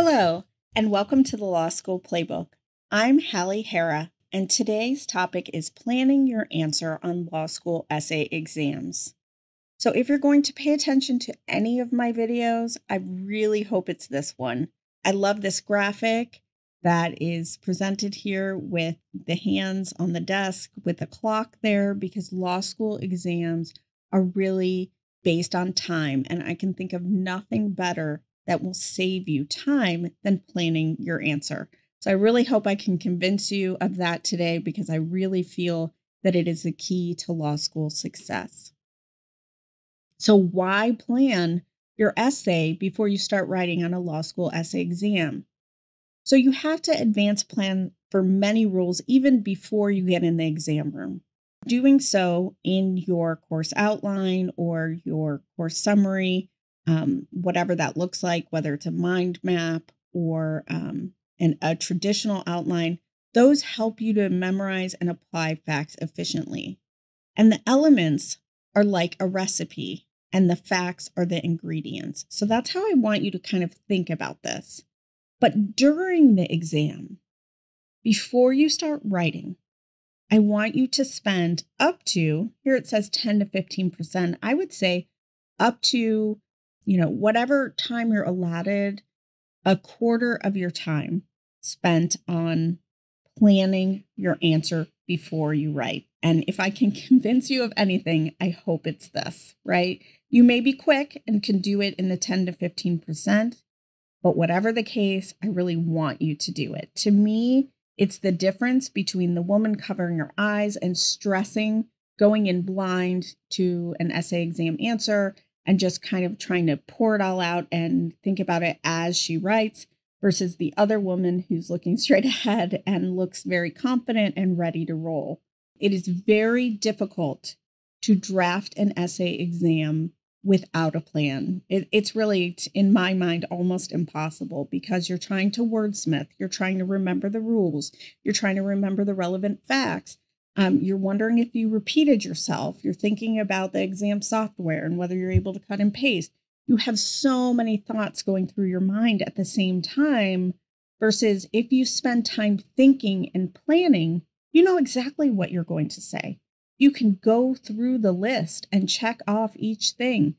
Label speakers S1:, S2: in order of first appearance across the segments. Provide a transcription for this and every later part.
S1: Hello, and welcome to the Law School Playbook. I'm Hallie Hara, and today's topic is planning your answer on law school essay exams. So, if you're going to pay attention to any of my videos, I really hope it's this one. I love this graphic that is presented here with the hands on the desk with the clock there because law school exams are really based on time, and I can think of nothing better that will save you time than planning your answer. So I really hope I can convince you of that today because I really feel that it is the key to law school success. So, why plan your essay before you start writing on a law school essay exam? So, you have to advance plan for many rules even before you get in the exam room. Doing so in your course outline or your course summary um, whatever that looks like, whether it's a mind map or um, an, a traditional outline, those help you to memorize and apply facts efficiently. And the elements are like a recipe, and the facts are the ingredients. So that's how I want you to kind of think about this. But during the exam, before you start writing, I want you to spend up to, here it says 10 to 15%. I would say up to you know, whatever time you're allotted, a quarter of your time spent on planning your answer before you write. And if I can convince you of anything, I hope it's this, right? You may be quick and can do it in the 10 to 15%, but whatever the case, I really want you to do it. To me, it's the difference between the woman covering her eyes and stressing, going in blind to an essay exam answer and just kind of trying to pour it all out and think about it as she writes versus the other woman who's looking straight ahead and looks very confident and ready to roll. It is very difficult to draft an essay exam without a plan. It, it's really, in my mind, almost impossible because you're trying to wordsmith, you're trying to remember the rules, you're trying to remember the relevant facts, um, you're wondering if you repeated yourself. You're thinking about the exam software and whether you're able to cut and paste. You have so many thoughts going through your mind at the same time, versus if you spend time thinking and planning, you know exactly what you're going to say. You can go through the list and check off each thing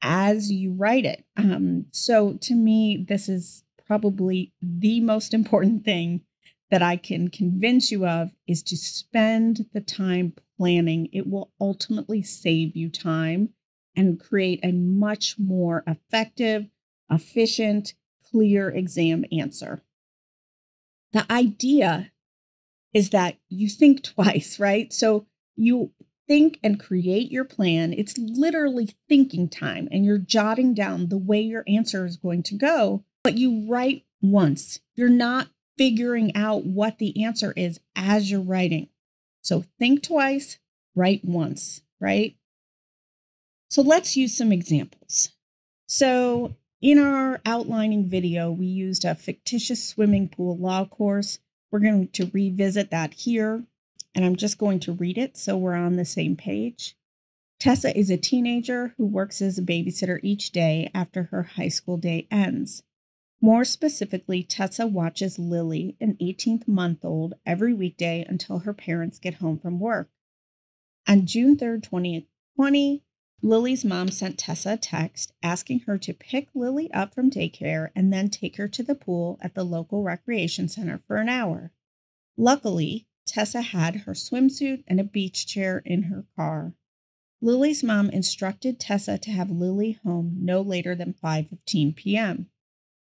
S1: as you write it. Um, so to me, this is probably the most important thing that I can convince you of is to spend the time planning. It will ultimately save you time and create a much more effective, efficient, clear exam answer. The idea is that you think twice, right? So you think and create your plan. It's literally thinking time, and you're jotting down the way your answer is going to go, but you write once. You're not figuring out what the answer is as you're writing. So think twice, write once, right? So let's use some examples. So in our outlining video, we used a fictitious swimming pool law course. We're going to revisit that here, and I'm just going to read it so we're on the same page. Tessa is a teenager who works as a babysitter each day after her high school day ends. More specifically, Tessa watches Lily, an 18th month old, every weekday until her parents get home from work. On June 3rd, 2020, Lily's mom sent Tessa a text asking her to pick Lily up from daycare and then take her to the pool at the local recreation center for an hour. Luckily, Tessa had her swimsuit and a beach chair in her car. Lily's mom instructed Tessa to have Lily home no later than 5:15 p.m.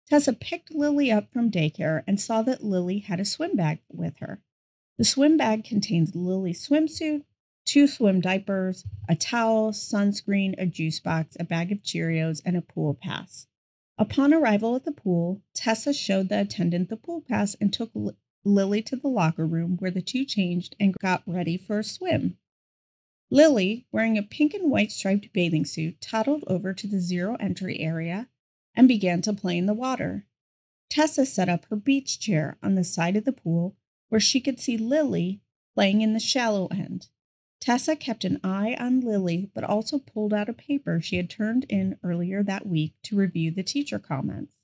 S1: Tessa picked Lily up from daycare and saw that Lily had a swim bag with her. The swim bag contained Lily's swimsuit, two swim diapers, a towel, sunscreen, a juice box, a bag of Cheerios, and a pool pass. Upon arrival at the pool, Tessa showed the attendant the pool pass and took L Lily to the locker room where the two changed and got ready for a swim. Lily, wearing a pink and white striped bathing suit, toddled over to the zero entry area and began to play in the water. Tessa set up her beach chair on the side of the pool where she could see Lily playing in the shallow end. Tessa kept an eye on Lily, but also pulled out a paper she had turned in earlier that week to review the teacher comments.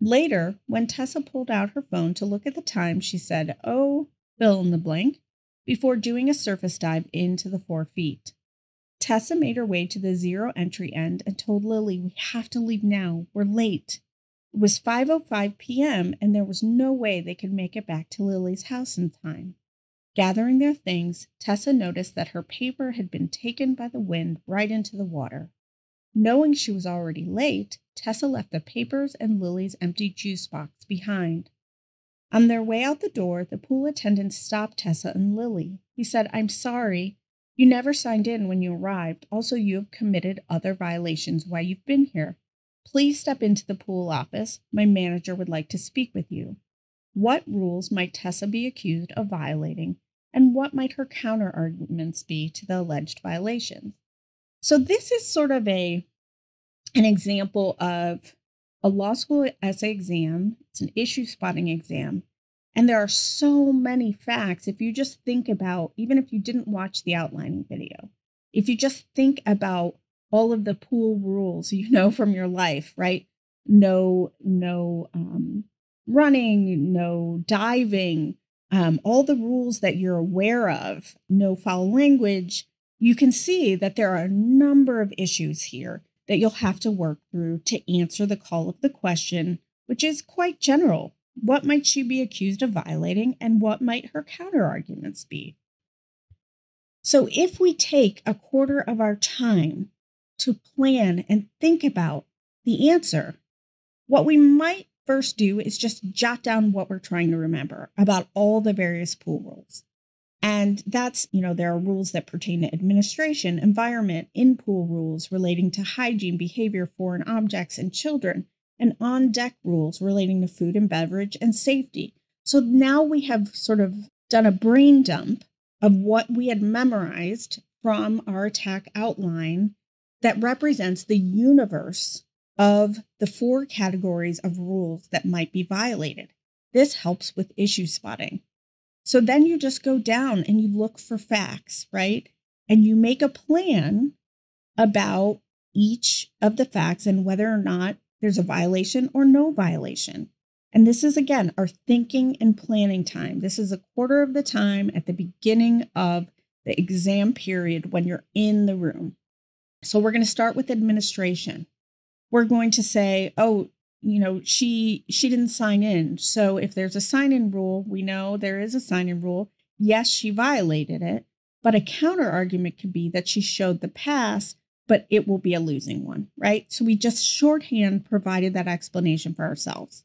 S1: Later, when Tessa pulled out her phone to look at the time, she said, Oh, fill in the blank, before doing a surface dive into the four feet. Tessa made her way to the zero entry end and told Lily, We have to leave now. We're late. It was 5:05 p.m. and there was no way they could make it back to Lily's house in time. Gathering their things, Tessa noticed that her paper had been taken by the wind right into the water. Knowing she was already late, Tessa left the papers and Lily's empty juice box behind. On their way out the door, the pool attendant stopped Tessa and Lily. He said, I'm sorry, you never signed in when you arrived. Also, you have committed other violations while you've been here. Please step into the pool office. My manager would like to speak with you. What rules might Tessa be accused of violating, and what might her counterarguments be to the alleged violations? So this is sort of a an example of a law school essay exam. It's an issue spotting exam and there are so many facts. If you just think about, even if you didn't watch the outlining video, if you just think about all of the pool rules you know from your life, right? No, no um, running, no diving, um, all the rules that you're aware of, no foul language, you can see that there are a number of issues here that you'll have to work through to answer the call of the question, which is quite general what might she be accused of violating, and what might her counterarguments be? So, if we take a quarter of our time to plan and think about the answer, what we might first do is just jot down what we're trying to remember about all the various pool rules. And that's, you know, there are rules that pertain to administration, environment, in pool rules relating to hygiene, behavior, foreign objects, and children and on deck rules relating to food and beverage and safety. So now we have sort of done a brain dump of what we had memorized from our attack outline that represents the universe of the four categories of rules that might be violated. This helps with issue spotting. So then you just go down and you look for facts, right? And you make a plan about each of the facts and whether or not there's a violation or no violation. And this is again our thinking and planning time. This is a quarter of the time at the beginning of the exam period when you're in the room. So we're going to start with administration. We're going to say, "Oh, you know, she she didn't sign in." So if there's a sign-in rule, we know there is a sign-in rule. Yes, she violated it, but a counter argument could be that she showed the pass but it will be a losing one, right? So we just shorthand provided that explanation for ourselves.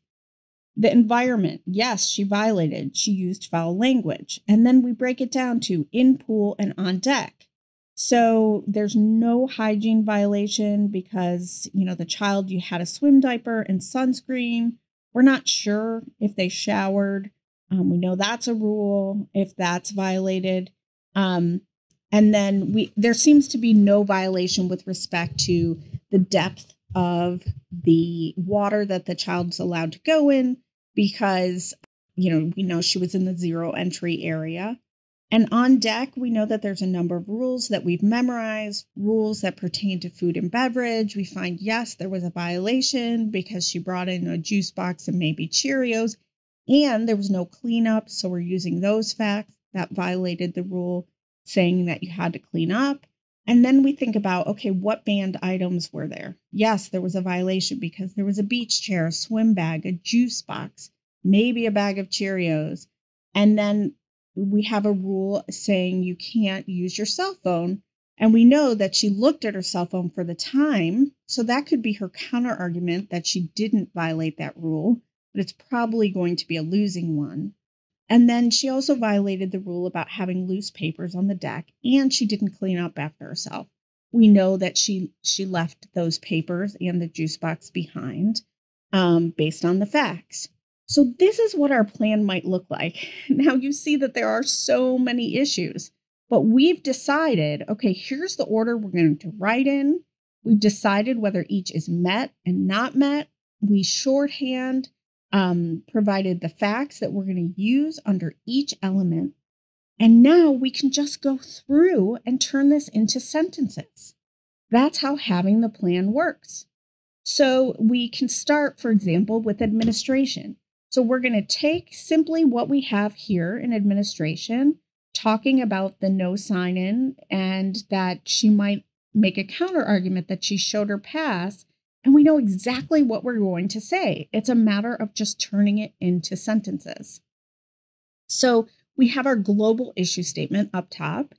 S1: The environment, yes, she violated, she used foul language. And then we break it down to in pool and on deck. So there's no hygiene violation because, you know, the child you had a swim diaper and sunscreen. We're not sure if they showered. Um, we know that's a rule if that's violated. Um, and then we there seems to be no violation with respect to the depth of the water that the child's allowed to go in because you know we know she was in the zero entry area. And on deck, we know that there's a number of rules that we've memorized, rules that pertain to food and beverage. We find, yes, there was a violation because she brought in a juice box and maybe Cheerios, and there was no cleanup. So we're using those facts that violated the rule saying that you had to clean up. And then we think about okay, what banned items were there? Yes, there was a violation because there was a beach chair, a swim bag, a juice box, maybe a bag of Cheerios. And then we have a rule saying you can't use your cell phone. And we know that she looked at her cell phone for the time. So that could be her counter argument that she didn't violate that rule, but it's probably going to be a losing one. And then she also violated the rule about having loose papers on the deck and she didn't clean up after herself. We know that she she left those papers and the juice box behind um, based on the facts. So this is what our plan might look like. Now you see that there are so many issues, but we've decided, okay, here's the order we're going to write in. We've decided whether each is met and not met. We shorthand um, provided the facts that we're going to use under each element. And now we can just go through and turn this into sentences. That's how having the plan works. So we can start, for example, with administration. So we're going to take simply what we have here in administration, talking about the no sign in and that she might make a counter argument that she showed her pass and we know exactly what we're going to say. It's a matter of just turning it into sentences. So we have our global issue statement up top.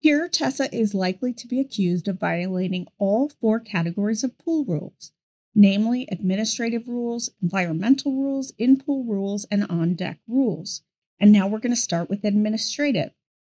S1: Here, Tessa is likely to be accused of violating all four categories of pool rules, namely administrative rules, environmental rules, in pool rules, and on deck rules. And now we're going to start with administrative.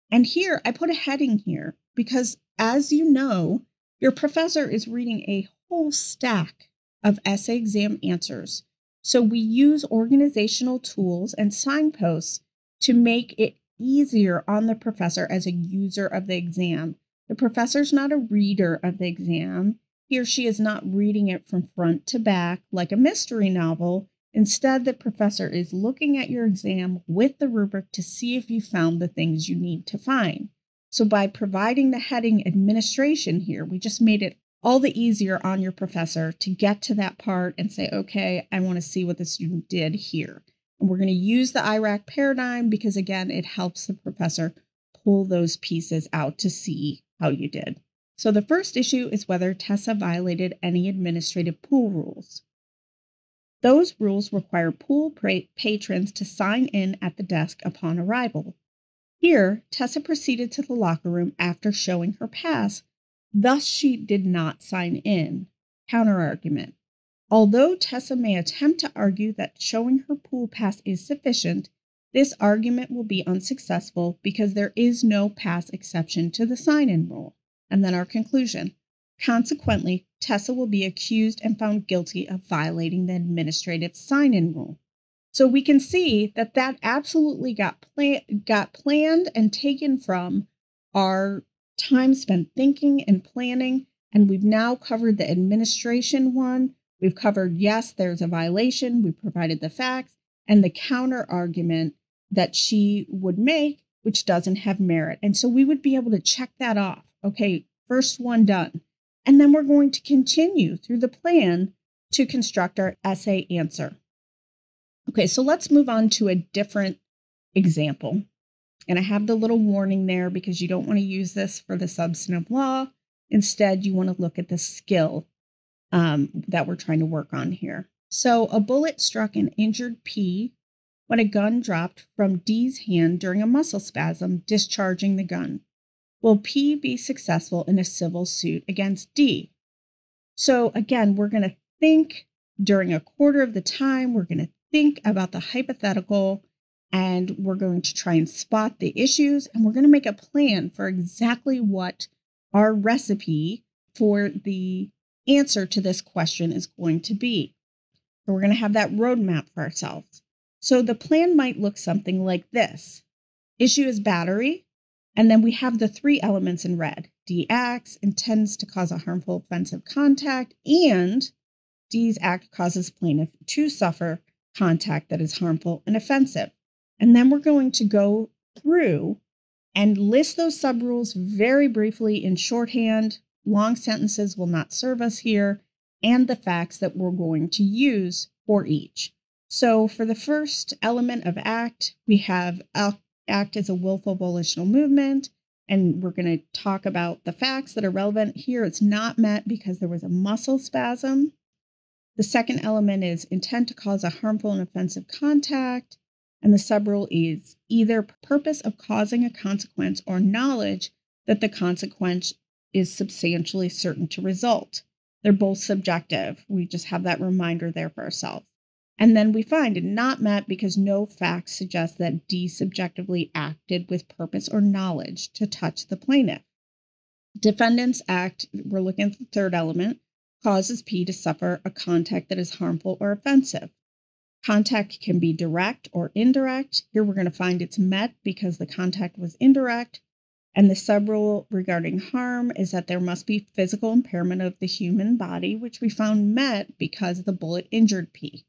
S1: And here I put a heading here because, as you know, your professor is reading a whole stack of essay exam answers. So we use organizational tools and signposts to make it easier on the professor as a user of the exam. The professor's not a reader of the exam. He or she is not reading it from front to back like a mystery novel. Instead, the professor is looking at your exam with the rubric to see if you found the things you need to find. So, by providing the heading administration here, we just made it all the easier on your professor to get to that part and say, okay, I want to see what the student did here. And we're going to use the IRAC paradigm because, again, it helps the professor pull those pieces out to see how you did. So the first issue is whether Tessa violated any administrative pool rules. Those rules require pool patrons to sign in at the desk upon arrival. Here, Tessa proceeded to the locker room after showing her pass Thus, she did not sign in. Counterargument. Although Tessa may attempt to argue that showing her pool pass is sufficient, this argument will be unsuccessful because there is no pass exception to the sign in rule. And then our conclusion. Consequently, Tessa will be accused and found guilty of violating the administrative sign in rule. So we can see that that absolutely got, pla- got planned and taken from our time spent thinking and planning. And we've now covered the administration one. We've covered, yes, there's a violation. We provided the facts and the counter argument that she would make, which doesn't have merit. And so we would be able to check that off. Okay, first one done. And then we're going to continue through the plan to construct our essay answer. Okay, so let's move on to a different example. And I have the little warning there because you don't want to use this for the substantive law. Instead, you want to look at the skill um, that we're trying to work on here. So, a bullet struck an injured P when a gun dropped from D's hand during a muscle spasm, discharging the gun. Will P be successful in a civil suit against D? So, again, we're going to think during a quarter of the time, we're going to think about the hypothetical and we're going to try and spot the issues and we're going to make a plan for exactly what our recipe for the answer to this question is going to be. So we're going to have that roadmap for ourselves. So the plan might look something like this. Issue is battery, and then we have the three elements in red. DX intends to cause a harmful offensive contact, and D's act causes plaintiff to suffer contact that is harmful and offensive. And then we're going to go through and list those subrules very briefly in shorthand. Long sentences will not serve us here, and the facts that we're going to use for each. So, for the first element of ACT, we have ACT as a willful volitional movement, and we're going to talk about the facts that are relevant. Here, it's not met because there was a muscle spasm. The second element is intent to cause a harmful and offensive contact. And the subrule is either purpose of causing a consequence or knowledge that the consequence is substantially certain to result. They're both subjective. We just have that reminder there for ourselves. And then we find it not met because no facts suggest that D subjectively acted with purpose or knowledge to touch the plaintiff. Defendant's act, we're looking at the third element, causes P to suffer a contact that is harmful or offensive. Contact can be direct or indirect. Here we're going to find it's met because the contact was indirect. And the subrule regarding harm is that there must be physical impairment of the human body, which we found met because the bullet injured P.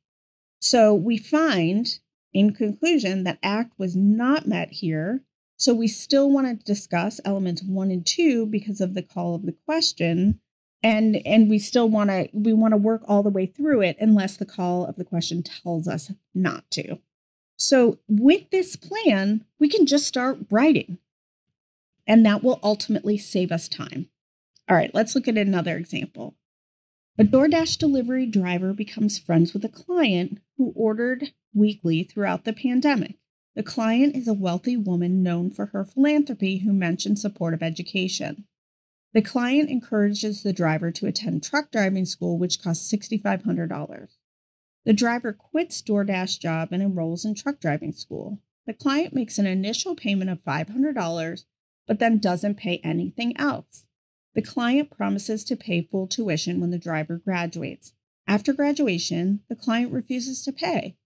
S1: So we find, in conclusion, that ACT was not met here. So we still want to discuss elements one and two because of the call of the question and and we still want to we want to work all the way through it unless the call of the question tells us not to so with this plan we can just start writing and that will ultimately save us time all right let's look at another example a DoorDash delivery driver becomes friends with a client who ordered weekly throughout the pandemic. The client is a wealthy woman known for her philanthropy who mentioned of education. The client encourages the driver to attend truck driving school, which costs $6,500. The driver quits DoorDash job and enrolls in truck driving school. The client makes an initial payment of $500, but then doesn't pay anything else. The client promises to pay full tuition when the driver graduates. After graduation, the client refuses to pay.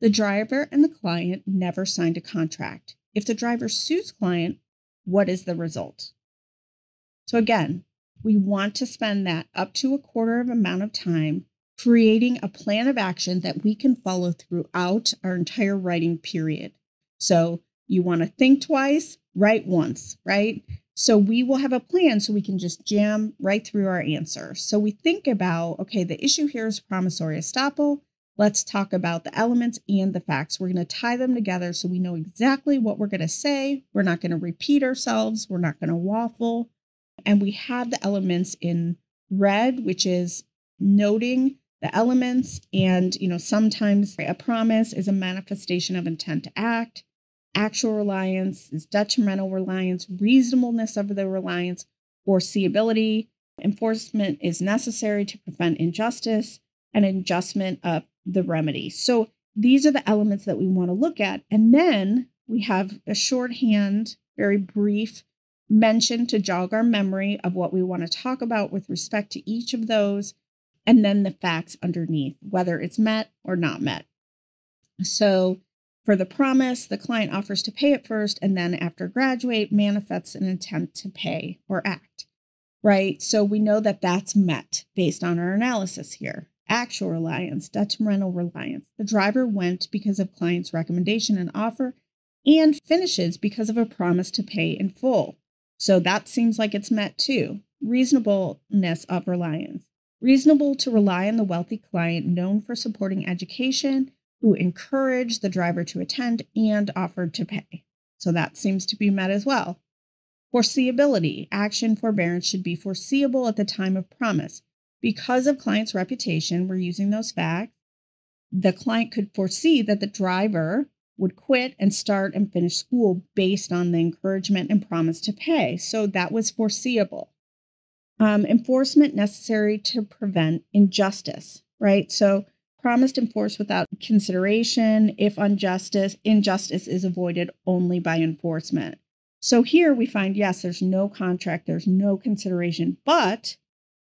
S1: The driver and the client never signed a contract. If the driver sues client, what is the result? So again, we want to spend that up to a quarter of amount of time creating a plan of action that we can follow throughout our entire writing period. So you want to think twice, write once, right? So we will have a plan so we can just jam right through our answer. So we think about, okay, the issue here is promissory estoppel. Let's talk about the elements and the facts. We're going to tie them together so we know exactly what we're going to say. We're not going to repeat ourselves. We're not going to waffle. And we have the elements in red, which is noting the elements. And, you know, sometimes a promise is a manifestation of intent to act. Actual reliance is detrimental reliance, reasonableness of the reliance, foreseeability. Enforcement is necessary to prevent injustice and adjustment of the remedy. So these are the elements that we want to look at. And then we have a shorthand, very brief mention to jog our memory of what we want to talk about with respect to each of those, and then the facts underneath, whether it's met or not met. So, for the promise, the client offers to pay it first and then, after graduate, manifests an intent to pay or act, right? So, we know that that's met based on our analysis here. Actual reliance, detrimental reliance. The driver went because of client's recommendation and offer and finishes because of a promise to pay in full. So that seems like it's met too. Reasonableness of reliance. Reasonable to rely on the wealthy client known for supporting education, who encouraged the driver to attend and offered to pay. So that seems to be met as well. Foreseeability. Action forbearance should be foreseeable at the time of promise. Because of client's reputation, we're using those facts. The client could foresee that the driver would quit and start and finish school based on the encouragement and promise to pay. So that was foreseeable. Um, enforcement necessary to prevent injustice, right? So promised enforced without consideration if injustice injustice is avoided only by enforcement. So here we find yes, there's no contract, there's no consideration, but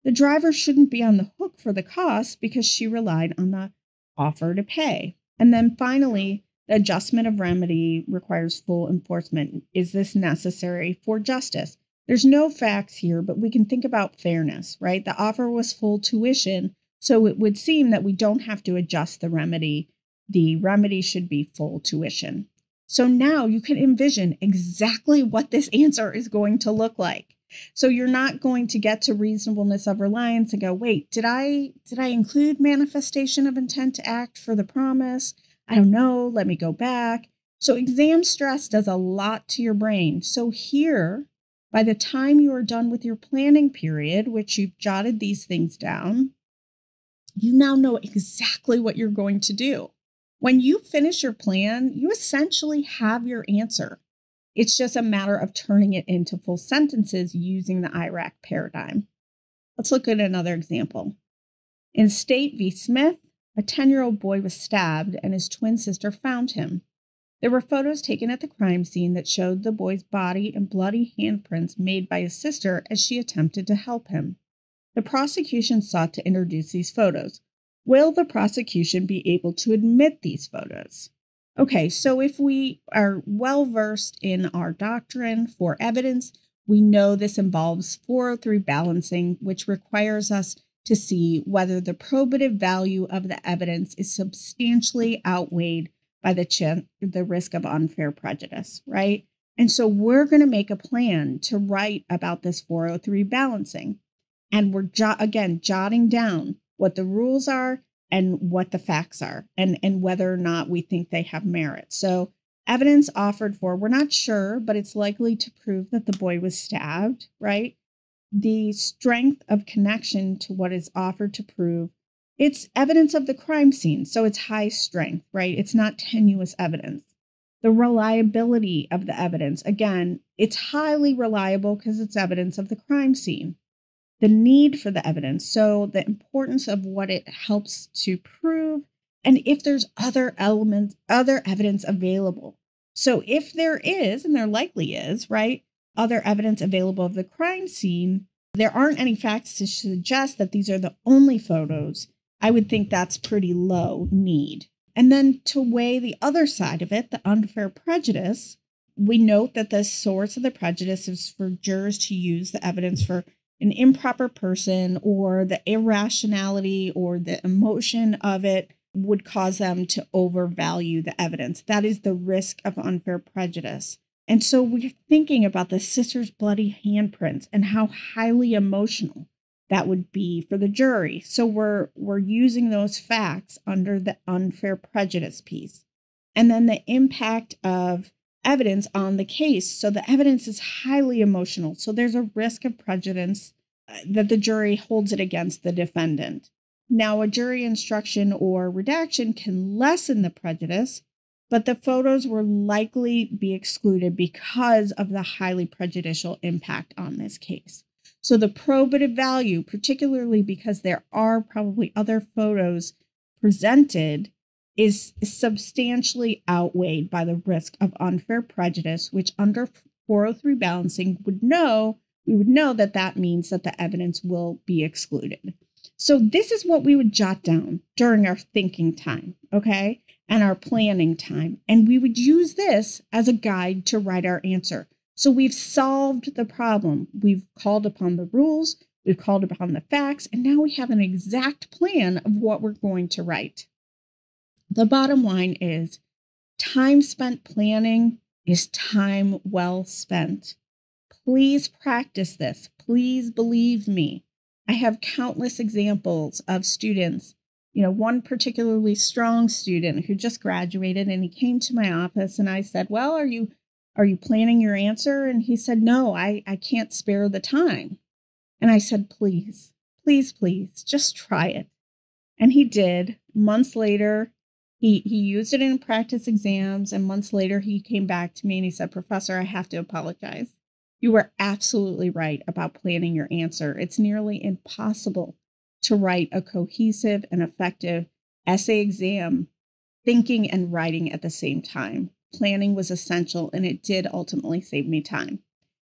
S1: the driver shouldn't be on the hook for the cost because she relied on the offer to pay. And then finally, adjustment of remedy requires full enforcement. Is this necessary for justice? There's no facts here, but we can think about fairness, right? The offer was full tuition, so it would seem that we don't have to adjust the remedy. The remedy should be full tuition. So now you can envision exactly what this answer is going to look like. So you're not going to get to reasonableness of reliance and go, "Wait, did I did I include manifestation of intent to act for the promise? I don't know, let me go back. So, exam stress does a lot to your brain. So, here, by the time you are done with your planning period, which you've jotted these things down, you now know exactly what you're going to do. When you finish your plan, you essentially have your answer. It's just a matter of turning it into full sentences using the IRAC paradigm. Let's look at another example. In State v. Smith, a 10 year old boy was stabbed and his twin sister found him. There were photos taken at the crime scene that showed the boy's body and bloody handprints made by his sister as she attempted to help him. The prosecution sought to introduce these photos. Will the prosecution be able to admit these photos? Okay, so if we are well versed in our doctrine for evidence, we know this involves 403 balancing, which requires us to see whether the probative value of the evidence is substantially outweighed by the the risk of unfair prejudice, right? And so we're going to make a plan to write about this 403 balancing. And we're jo- again jotting down what the rules are and what the facts are and and whether or not we think they have merit. So evidence offered for we're not sure, but it's likely to prove that the boy was stabbed, right? the strength of connection to what is offered to prove. It's evidence of the crime scene, so it's high strength, right? It's not tenuous evidence. The reliability of the evidence, again, it's highly reliable because it's evidence of the crime scene. The need for the evidence, so the importance of what it helps to prove, and if there's other elements, other evidence available. So if there is, and there likely is, right? other evidence available of the crime scene, there aren't any facts to suggest that these are the only photos. I would think that's pretty low need. And then to weigh the other side of it, the unfair prejudice, we note that the source of the prejudice is for jurors to use the evidence for an improper person or the irrationality or the emotion of it would cause them to overvalue the evidence. That is the risk of unfair prejudice. And so we're thinking about the sister's bloody handprints and how highly emotional that would be for the jury. So we're we're using those facts under the unfair prejudice piece. And then the impact of evidence on the case. So the evidence is highly emotional. So there's a risk of prejudice uh, that the jury holds it against the defendant. Now, a jury instruction or redaction can lessen the prejudice but the photos will likely be excluded because of the highly prejudicial impact on this case. So the probative value, particularly because there are probably other photos presented, is substantially outweighed by the risk of unfair prejudice, which under 403 balancing would know we would know that that means that the evidence will be excluded. So this is what we would jot down during our thinking time, okay? and our planning time. And we would use this as a guide to write our answer. So we've solved the problem. We've called upon the rules, we've called upon the facts, and now we have an exact plan of what we're going to write. The bottom line is time spent planning is time well spent. Please practice this. Please believe me. I have countless examples of students you know, one particularly strong student who just graduated and he came to my office and I said, "Well, are you are you planning your answer?" And he said, "No, I I can't spare the time." And I said, "Please, please, please, just try it." And he did. Months later, he he used it in practice exams and months later he came back to me and he said, "Professor, I have to apologize. You were absolutely right about planning your answer. It's nearly impossible to write a cohesive and effective essay exam, thinking and writing at the same time. Planning was essential and it did ultimately save me time.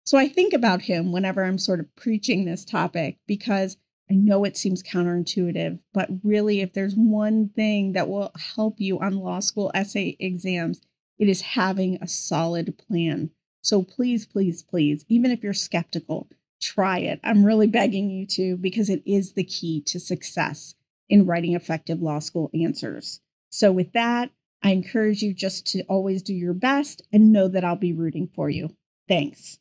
S1: So I think about him whenever I'm sort of preaching this topic because I know it seems counterintuitive, but really, if there's one thing that will help you on law school essay exams, it is having a solid plan. So please, please, please, even if you're skeptical, try it. I'm really begging you to because it is the key to success in writing effective law school answers. So, with that, I encourage you just to always do your best and know that I'll be rooting for you. Thanks.